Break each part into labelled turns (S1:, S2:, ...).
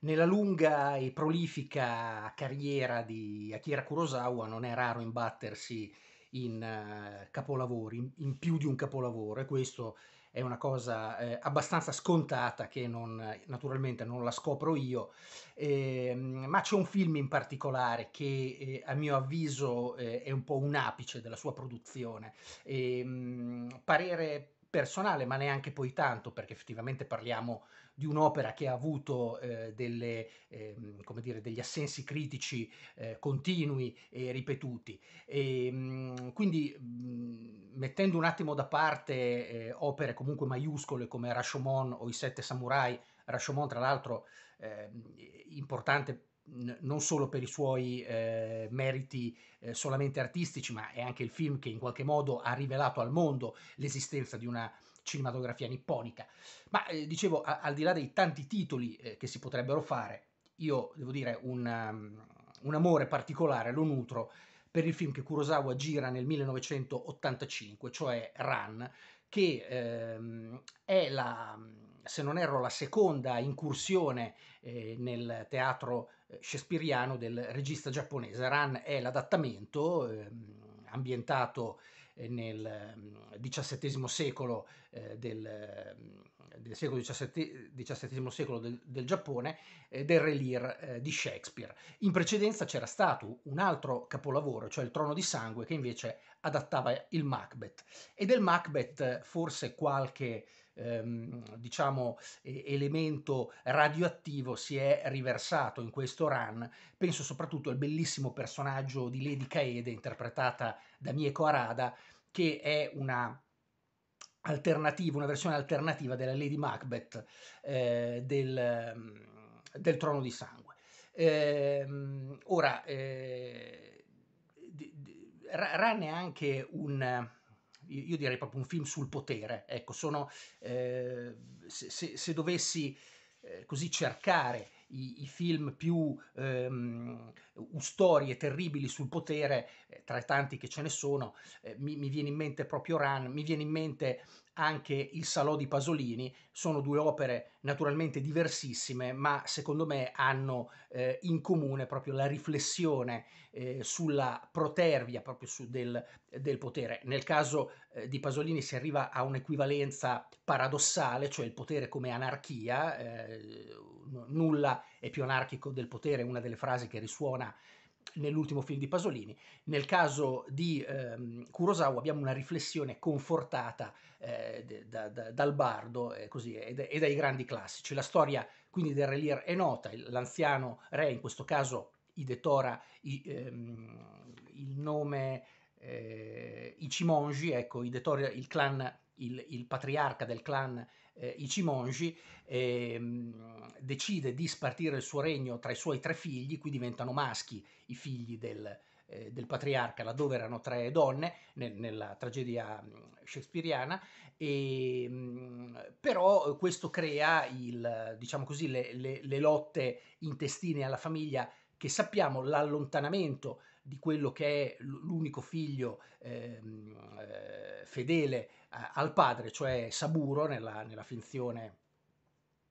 S1: Nella lunga e prolifica carriera di Akira Kurosawa non è raro imbattersi in uh, capolavori, in più di un capolavoro e questo è una cosa eh, abbastanza scontata che non, naturalmente non la scopro io, eh, ma c'è un film in particolare che eh, a mio avviso eh, è un po' un apice della sua produzione. Ehm, parere personale, ma neanche poi tanto, perché effettivamente parliamo di un'opera che ha avuto eh, delle, eh, dire, degli assensi critici eh, continui e ripetuti. E, ehm, mh, quindi mh, mm, mettendo un attimo da parte eh, opere comunque maiuscole come Rashomon o i Sette Samurai, Rashomon tra l'altro ehm, importante non solo per i suoi eh, meriti eh, solamente artistici, ma è anche il film che in qualche modo ha rivelato al mondo l'esistenza di una cinematografia nipponica. Ma eh, dicevo, a- al di là dei tanti titoli eh, che si potrebbero fare, io devo dire un, um, un amore particolare lo nutro per il film che Kurosawa gira nel 1985, cioè Run, che ehm, è la, se non erro, la seconda incursione eh, nel teatro shakespeariano del regista giapponese. Ran è l'adattamento ehm, ambientato eh, nel XVII ehm, secolo eh, del, ehm, del secolo XVII, XVII secolo del, del Giappone eh, del Re Lear eh, di Shakespeare. In precedenza c'era stato un altro capolavoro, cioè Il Trono di Sangue, che invece adattava il Macbeth. E del Macbeth forse qualche ehm, diciamo, eh, elemento radioattivo si è riversato in questo run. Penso soprattutto al bellissimo personaggio di Lady Kaede, interpretata da Mieko Arada, che è una una versione alternativa della Lady Macbeth eh, del, mm, del, Trono di Sangue. Eh, ora, eh, Ran è anche un, io direi proprio un film sul potere. Ecco, sono, eh, se, se, se, dovessi eh, così cercare i, i film più ehm, ustori e terribili sul potere, eh, tra i tanti che ce ne sono, eh, mi, mi, viene in mente proprio Run, mi viene in mente anche Il Salò di Pasolini, sono due opere naturalmente diversissime, ma secondo me hanno eh, in comune proprio la riflessione eh, sulla protervia proprio su del, del potere. Nel caso eh, di Pasolini si arriva a un'equivalenza paradossale, cioè il potere come anarchia, eh, nulla società è più anarchico del potere, una delle frasi che risuona nell'ultimo film di Pasolini. Nel caso di ehm, Kurosawa abbiamo una riflessione confortata eh, da, da, dal bardo eh, così, e, e, dai grandi classici. La storia quindi del Relier è nota, l'anziano re, in questo caso Idetora, i, ehm, il nome eh, Ichimonji, ecco, Idetora, il clan, il, il patriarca del clan eh, Ichimonji, ehm, decide di spartire il suo regno tra i suoi tre figli, qui diventano maschi i figli del, eh, del patriarca, laddove erano tre donne nel, nella tragedia mm, shakespeariana, e, ehm, però questo crea il, diciamo così, le, le, le lotte intestine alla famiglia che sappiamo l'allontanamento di quello che è l'unico figlio ehm, eh, fedele eh, al padre, cioè Saburo nella, nella finzione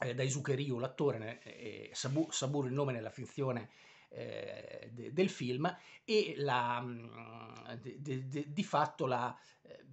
S1: eh, Daisuke Ryu, l'attore, eh, Saburo, Saburo il nome nella finzione eh, de, del film, e la, mm, de, de, di fatto la eh,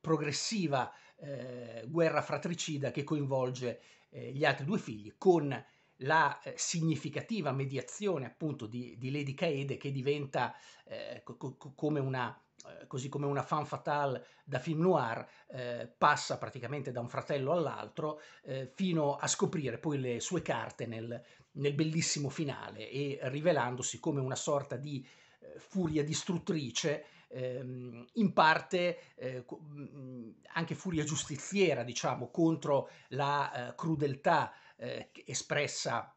S1: progressiva eh, guerra fratricida che coinvolge gli altri due figli con la eh, significativa mediazione appunto di, di, Lady Caede che diventa eh, co- co- come una eh, così come una fan fatale da film noir eh, passa praticamente da un fratello all'altro eh, fino a scoprire poi le sue carte nel, nel bellissimo finale e rivelandosi come una sorta di eh, furia distruttrice ehm, in parte eh, anche furia giustiziera diciamo contro la crudeltà eh, espressa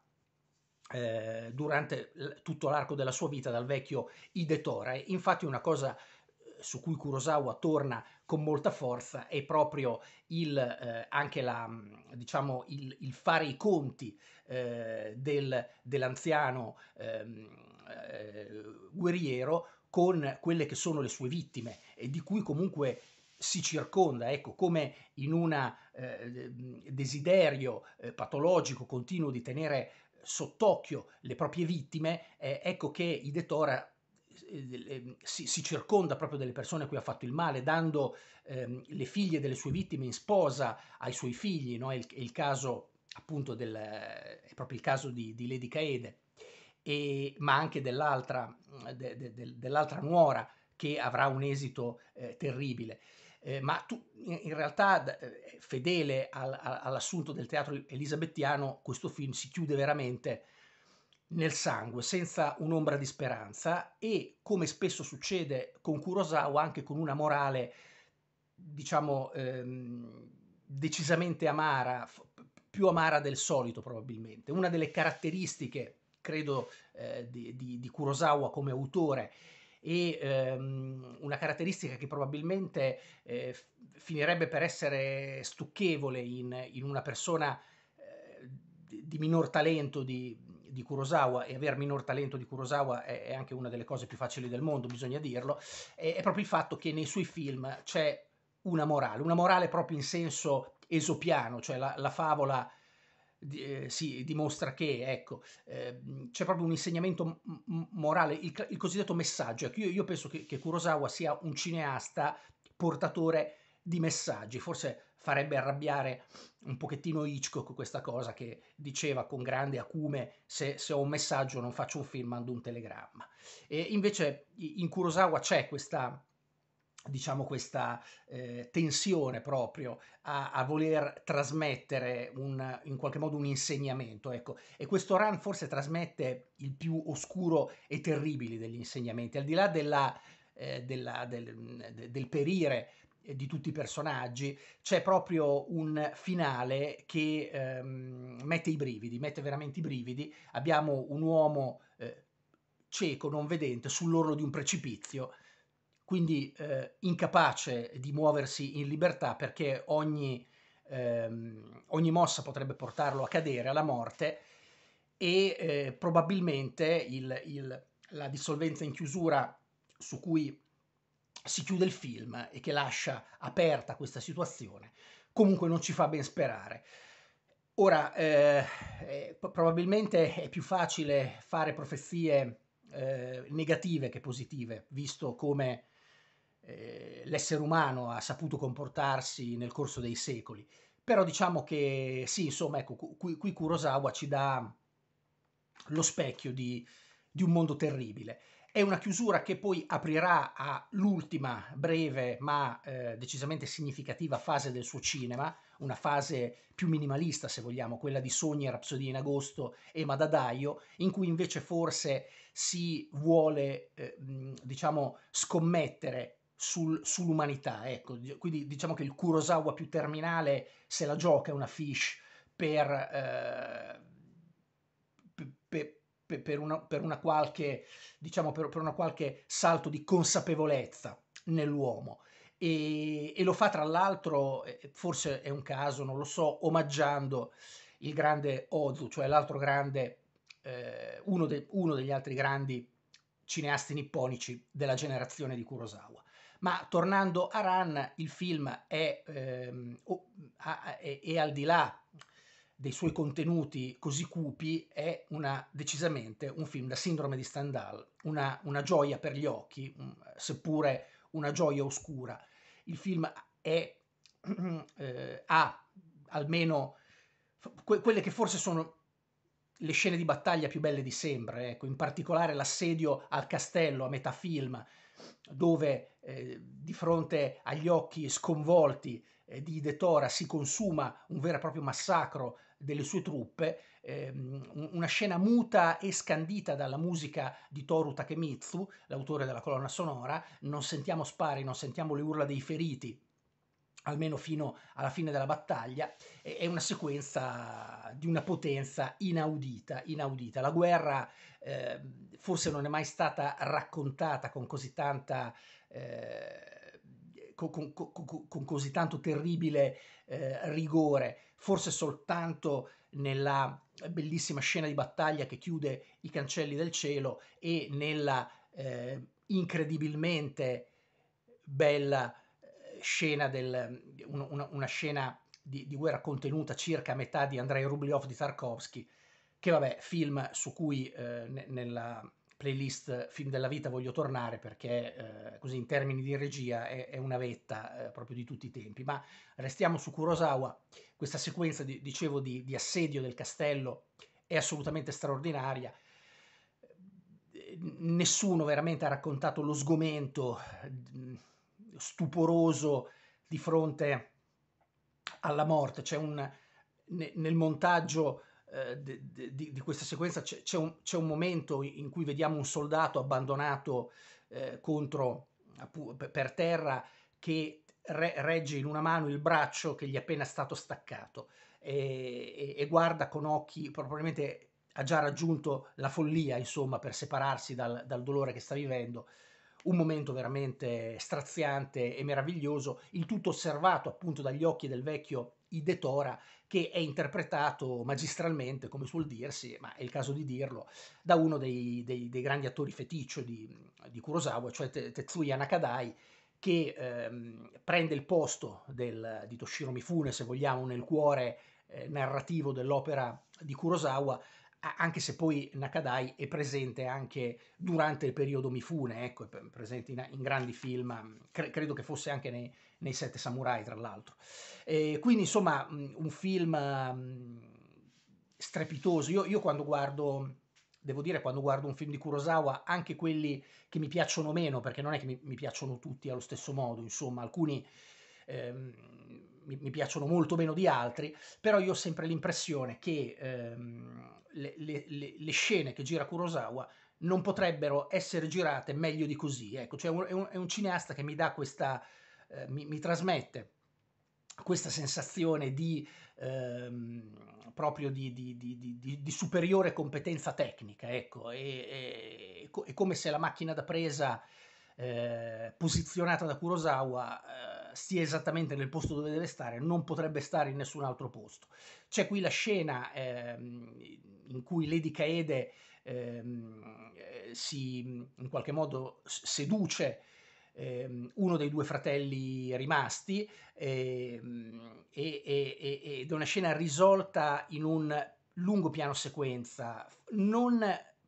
S1: eh, durante tutto l'arco della sua vita dal vecchio Idetore. Infatti una cosa eh, su cui Kurosawa torna con molta forza è proprio il, eh, anche la, mm, diciamo, il, il, fare i conti eh, del, dell'anziano ehm, eh, guerriero con quelle che sono le sue vittime e di cui comunque si circonda, ecco, come in un eh, desiderio eh, patologico continuo di tenere sott'occhio le proprie vittime, eh, ecco che i Detora eh, ehm, si, si, circonda proprio delle persone a cui ha fatto il male, dando ehm, le figlie delle sue vittime in sposa ai suoi figli, no? è, il, è il caso appunto del, è proprio il caso di, di Lady Caede, e, ma anche dell'altra, de, de, de, dell'altra nuora che avrà un esito eh, terribile eh, ma tu, in realtà eh, fedele al, all'assunto del teatro elisabettiano, questo film si chiude veramente nel sangue, senza un'ombra di speranza e, come spesso succede con Kurosawa, anche con una morale, diciamo, ehm, decisamente amara, più amara del solito probabilmente. Una delle caratteristiche, credo, eh, di, di, di Kurosawa come autore e ehm, una caratteristica che probabilmente eh, finirebbe per essere stucchevole in, in una persona eh, di minor talento di, di, Kurosawa e aver minor talento di Kurosawa è, è, anche una delle cose più facili del mondo, bisogna dirlo, è, è proprio il fatto che nei suoi film c'è una morale, una morale proprio in senso esopiano, cioè la, la favola eh, sì, dimostra che, ecco, eh, c'è proprio un insegnamento m- morale, il, il, cosiddetto messaggio. Ecco, io, io, penso che, che Kurosawa sia un cineasta portatore di messaggi, forse farebbe arrabbiare un pochettino Hitchcock questa cosa che diceva con grande acume se, se, ho un messaggio non faccio un film, mando un telegramma. E invece in Kurosawa c'è questa, diciamo questa eh, tensione proprio a, a voler trasmettere un, in qualche modo un insegnamento ecco e questo run forse trasmette il più oscuro e terribile degli insegnamenti al di là della, eh, della, del, del perire eh, di tutti i personaggi, c'è proprio un finale che ehm, mette i brividi, mette veramente i brividi. Abbiamo un uomo eh, cieco, non vedente, sull'orlo di un precipizio quindi eh, incapace di muoversi in libertà perché ogni, ehm, ogni, mossa potrebbe portarlo a cadere, alla morte e eh, probabilmente il, il, la dissolvenza in chiusura su cui si chiude il film e che lascia aperta questa situazione comunque non ci fa ben sperare. Ora, eh, eh, probabilmente è più facile fare profezie eh, negative che positive, visto come eh, l'essere umano ha saputo comportarsi nel corso dei secoli. Però diciamo che sì, insomma, ecco, qui, qui Kurosawa ci dà lo specchio di, di un mondo terribile. È una chiusura che poi aprirà all'ultima breve ma eh, decisamente significativa fase del suo cinema, una fase più minimalista se vogliamo, quella di Sogni e Rapsodie in agosto e Madadaio, in cui invece forse si vuole eh, diciamo scommettere sul, sull'umanità. Ecco. Quindi diciamo che il Kurosawa più terminale se la gioca una Fish per, eh, per, per, per, una, per, una, qualche, diciamo, per, una qualche salto di consapevolezza nell'uomo. E, e lo fa tra l'altro, eh, forse è un caso, non lo so, omaggiando il grande Ozu, cioè l'altro grande, eh, uno, de, uno degli altri grandi cineasti nipponici della generazione di Kurosawa. Ma tornando a Run, il film è, ehm, è, è al di là dei suoi contenuti così cupi è una, decisamente un film da sindrome di Stendhal, una, una gioia per gli occhi, mm, seppure una gioia oscura. Il film è, eh, ha almeno que- quelle che forse sono le scene di battaglia più belle di sempre, ecco, in particolare l'assedio al castello a metà film, dove eh, di fronte agli occhi sconvolti eh, di De Tora si consuma un vero e proprio massacro delle sue truppe, ehm, una scena muta e scandita dalla musica di Toru Takemitsu, l'autore della colonna sonora, non sentiamo spari, non sentiamo le urla dei feriti, almeno fino alla fine della battaglia, è una sequenza di una potenza inaudita, inaudita. La guerra eh, forse non è mai stata raccontata con così tanta... Eh, con, con, con, così tanto terribile eh, rigore, forse soltanto nella bellissima scena di battaglia che chiude i cancelli del cielo e nella eh, incredibilmente bella scena del, una, una scena di, di, guerra contenuta circa a metà di Andrei Rubliov di Tarkovsky, che vabbè, film su cui eh, ne, nella playlist Film della vita voglio tornare perché eh, così in termini di regia è, è una vetta eh, proprio di tutti i tempi, ma restiamo su Kurosawa, questa sequenza di, dicevo di, di assedio del castello è assolutamente straordinaria, nessuno veramente ha raccontato lo sgomento mm, stuporoso di fronte alla morte. C'è un, nel montaggio eh, di, di, di, questa sequenza c'è, c'è, un, c'è, un, momento in cui vediamo un soldato abbandonato eh, contro, per terra che re, regge in una mano il braccio che gli è appena stato staccato e, e, e guarda con occhi probabilmente ha già raggiunto la follia, insomma, per separarsi dal, dal dolore che sta vivendo un momento veramente straziante e meraviglioso, il tutto osservato appunto dagli occhi del vecchio Idetora che è interpretato magistralmente, come suol dirsi, ma è il caso di dirlo, da uno dei, dei, dei grandi attori feticcio di, di Kurosawa, cioè Tetsuya Nakadai, che ehm, prende il posto del, di Toshiro Mifune, se vogliamo, nel cuore eh, narrativo dell'opera di Kurosawa, anche se poi Nakadai è presente anche durante il periodo Mifune, ecco, è presente in, in grandi film, mm, cre- credo che fosse anche nei, nei Sette Samurai, tra l'altro. E quindi, insomma, mm, un film mm, strepitoso. Io, io, quando guardo, devo dire, quando guardo un film di Kurosawa, anche quelli che mi piacciono meno, perché non è che mi, mi piacciono tutti allo stesso modo, insomma, alcuni... Ehm, mi, mi, piacciono molto meno di altri, però io ho sempre l'impressione che ehm, le, le, le, scene che gira Kurosawa non potrebbero essere girate meglio di così. Ecco, cioè è, un, è un cineasta che mi dà questa, eh, mi, mi trasmette questa sensazione di ehm, proprio di, di, di, di, superiore competenza tecnica, ecco, e, e, è come se la macchina da presa eh, posizionata da Kurosawa eh, stia esattamente nel posto dove deve stare, non potrebbe stare in nessun altro posto. C'è qui la scena ehm, in cui Lady Caede ehm, eh, si in qualche modo seduce ehm, uno dei due fratelli rimasti ehm, ed è una scena risolta in un lungo piano sequenza, non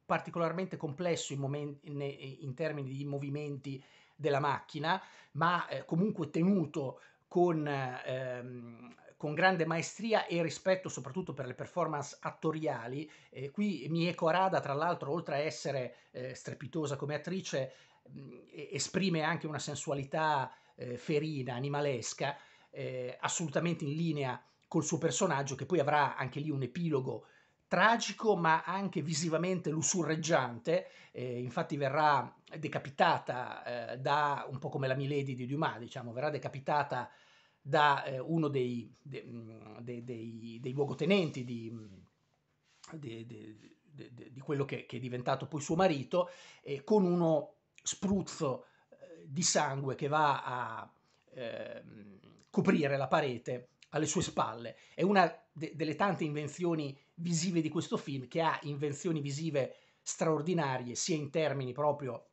S1: particolarmente complesso in, momenti, in, in termini di movimenti della macchina, ma eh, comunque tenuto con, ehm, con, grande maestria e rispetto soprattutto per le performance attoriali. Eh, qui Mieko Arada, tra l'altro, oltre a essere eh, strepitosa come attrice, mh, mm, esprime anche una sensualità eh, ferina, animalesca, eh, assolutamente in linea col suo personaggio, che poi avrà anche lì un epilogo tragico ma anche visivamente lussurreggiante, eh, infatti verrà decapitata eh, da, un po' come la Milady di Dumas, diciamo, verrà decapitata da eh, uno dei, de, mm, de, de, dei luogotenenti di, mm, di quello che, che, è diventato poi suo marito, eh, con uno spruzzo eh, di sangue che va a ehm, coprire la parete alle sue spalle. È una delle tante invenzioni visive di questo film che ha invenzioni visive straordinarie sia in termini proprio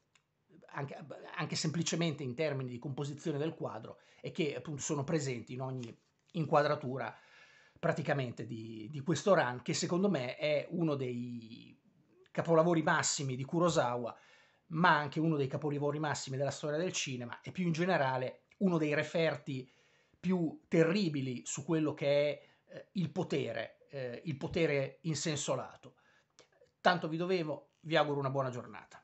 S1: anche, anche, semplicemente in termini di composizione del quadro e che appunto sono presenti in ogni inquadratura praticamente di, di questo run che secondo me è uno dei capolavori massimi di Kurosawa ma anche uno dei capolavori massimi della storia del cinema e più in generale uno dei referti più terribili su quello che è eh, il potere eh, il potere in senso lato. Tanto vi dovevo, vi auguro una buona giornata.